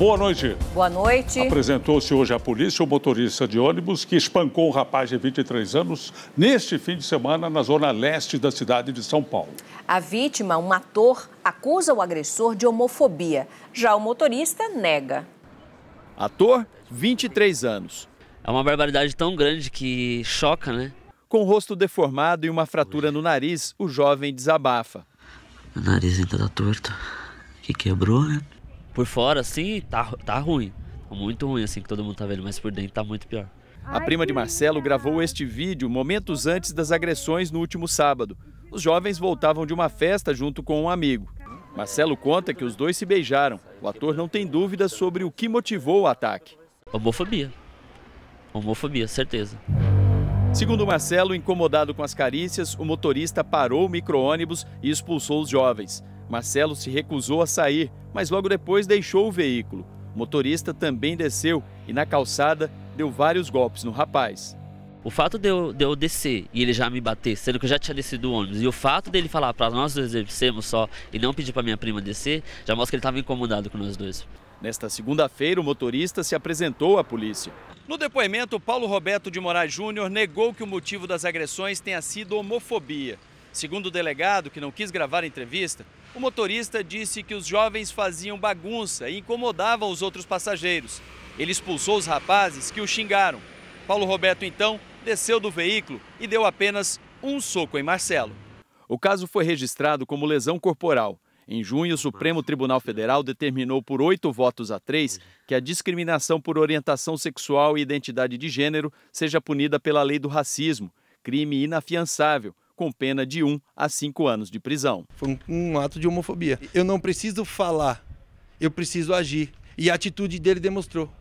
Boa noite. Boa noite. Apresentou-se hoje à polícia o motorista de ônibus que espancou um rapaz de 23 anos neste fim de semana na zona leste da cidade de São Paulo. A vítima, um ator, acusa o agressor de homofobia. Já o motorista nega. Ator, 23 anos. É uma barbaridade tão grande que choca, né? Com o rosto deformado e uma fratura no nariz, o jovem desabafa. O nariz ainda tá torto, que quebrou, né? Por fora, assim, tá, tá ruim. Tá muito ruim, assim, que todo mundo tá vendo, mas por dentro tá muito pior. A prima de Marcelo gravou este vídeo momentos antes das agressões no último sábado. Os jovens voltavam de uma festa junto com um amigo. Marcelo conta que os dois se beijaram. O ator não tem dúvidas sobre o que motivou o ataque. Homofobia. Homofobia, certeza. Segundo Marcelo, incomodado com as carícias, o motorista parou o micro-ônibus e expulsou os jovens. Marcelo se recusou a sair, mas logo depois deixou o veículo. O motorista também desceu e, na calçada, deu vários golpes no rapaz. O fato de eu, de eu, descer e ele já me bater, sendo que eu já tinha descido o ônibus, e o fato dele falar para nós descermos só e não pedir para minha prima descer, já mostra que ele estava incomodado com nós dois. Nesta segunda-feira, o motorista se apresentou à polícia. No depoimento, Paulo Roberto de Moraes Júnior negou que o motivo das agressões tenha sido homofobia. Segundo o delegado, que não quis gravar a entrevista, o motorista disse que os jovens faziam bagunça e incomodavam os outros passageiros. Ele expulsou os rapazes que o xingaram. Paulo Roberto, então, desceu do veículo e deu apenas um soco em Marcelo. O caso foi registrado como lesão corporal. Em junho, o Supremo Tribunal Federal determinou por oito votos a três que a discriminação por orientação sexual e identidade de gênero seja punida pela lei do racismo, crime inafiançável, com pena de 1 um a 5 anos de prisão. Foi um, um ato de homofobia. Eu não preciso falar, eu preciso agir. E a atitude dele demonstrou.